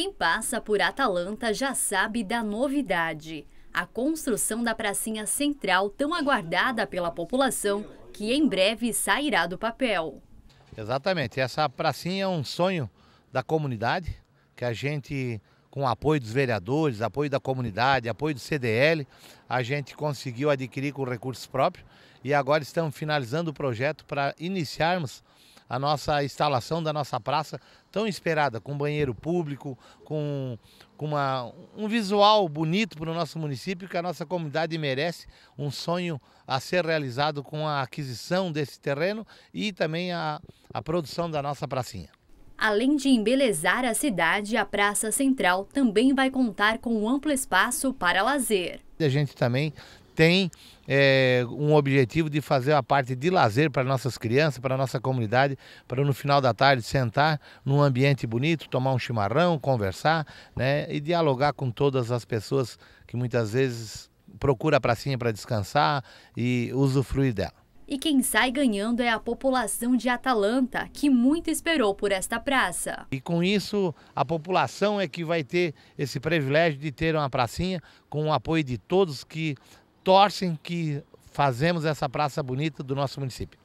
Quem passa por Atalanta já sabe da novidade. A construção da pracinha central, tão aguardada pela população, que em breve sairá do papel. Exatamente. Essa pracinha é um sonho da comunidade, que a gente, com apoio dos vereadores, apoio da comunidade, apoio do CDL, a gente conseguiu adquirir com recursos próprios e agora estamos finalizando o projeto para iniciarmos a nossa instalação da nossa praça tão esperada, com banheiro público, com, com uma, um visual bonito para o nosso município que a nossa comunidade merece, um sonho a ser realizado com a aquisição desse terreno e também a, a produção da nossa pracinha. Além de embelezar a cidade, a Praça Central também vai contar com um amplo espaço para lazer. A gente também tem é, um objetivo de fazer a parte de lazer para nossas crianças, para nossa comunidade, para no final da tarde sentar num ambiente bonito, tomar um chimarrão, conversar né, e dialogar com todas as pessoas que muitas vezes procura a pracinha para descansar e usufruir dela. E quem sai ganhando é a população de Atalanta, que muito esperou por esta praça. E com isso, a população é que vai ter esse privilégio de ter uma pracinha com o apoio de todos que torcem que fazemos essa praça bonita do nosso município.